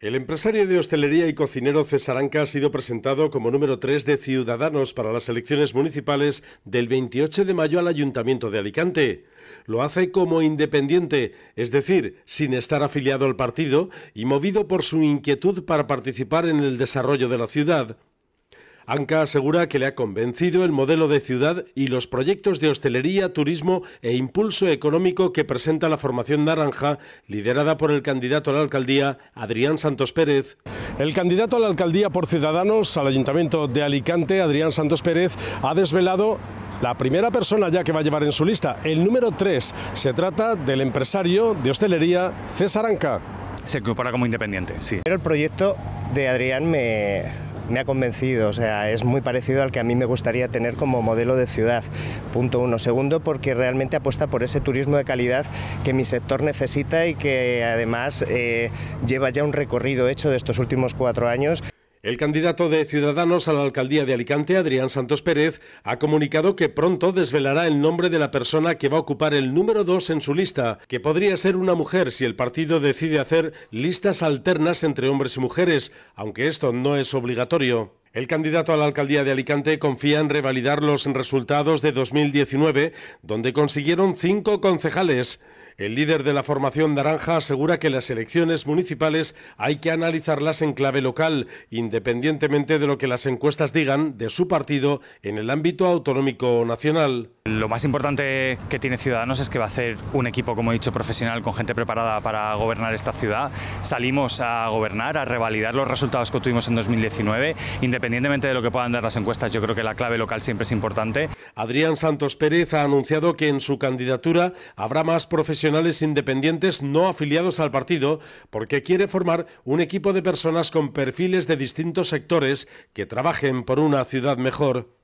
El empresario de hostelería y cocinero César Anca ha sido presentado como número 3 de Ciudadanos para las elecciones municipales del 28 de mayo al Ayuntamiento de Alicante. Lo hace como independiente, es decir, sin estar afiliado al partido y movido por su inquietud para participar en el desarrollo de la ciudad. Anca asegura que le ha convencido el modelo de ciudad y los proyectos de hostelería, turismo e impulso económico que presenta la formación naranja, liderada por el candidato a la alcaldía, Adrián Santos Pérez. El candidato a la alcaldía por Ciudadanos al Ayuntamiento de Alicante, Adrián Santos Pérez, ha desvelado la primera persona ya que va a llevar en su lista, el número 3, se trata del empresario de hostelería César Anca. Se incorpora como independiente, sí. Pero el proyecto de Adrián me, me ha convencido, o sea, es muy parecido al que a mí me gustaría tener como modelo de ciudad, punto uno. Segundo, porque realmente apuesta por ese turismo de calidad que mi sector necesita y que además eh, lleva ya un recorrido hecho de estos últimos cuatro años. El candidato de Ciudadanos a la alcaldía de Alicante, Adrián Santos Pérez, ha comunicado que pronto desvelará el nombre de la persona que va a ocupar el número dos en su lista, que podría ser una mujer si el partido decide hacer listas alternas entre hombres y mujeres, aunque esto no es obligatorio. El candidato a la alcaldía de Alicante confía en revalidar los resultados de 2019, donde consiguieron cinco concejales. El líder de la formación naranja asegura que las elecciones municipales hay que analizarlas en clave local, independientemente de lo que las encuestas digan de su partido en el ámbito autonómico nacional. Lo más importante que tiene Ciudadanos es que va a hacer un equipo, como he dicho, profesional con gente preparada para gobernar esta ciudad. Salimos a gobernar, a revalidar los resultados que tuvimos en 2019, independientemente independientemente de lo que puedan dar las encuestas, yo creo que la clave local siempre es importante. Adrián Santos Pérez ha anunciado que en su candidatura habrá más profesionales independientes no afiliados al partido, porque quiere formar un equipo de personas con perfiles de distintos sectores que trabajen por una ciudad mejor.